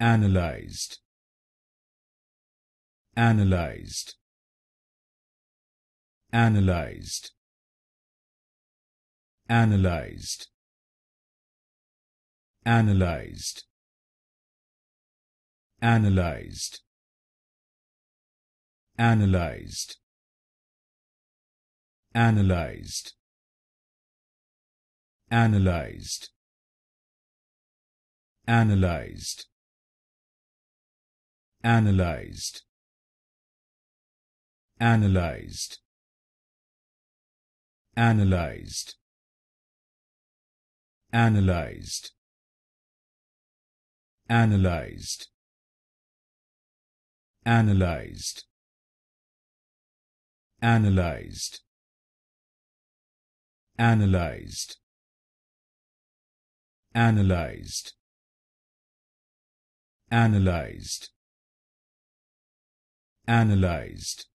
analyzed analyzed analyzed analyzed analyzed analyzed analyzed analyzed analyzed analyzed analyzed analyzed analyzed analyzed analyzed analyzed analyzed analyzed analyzed analyzed analyzed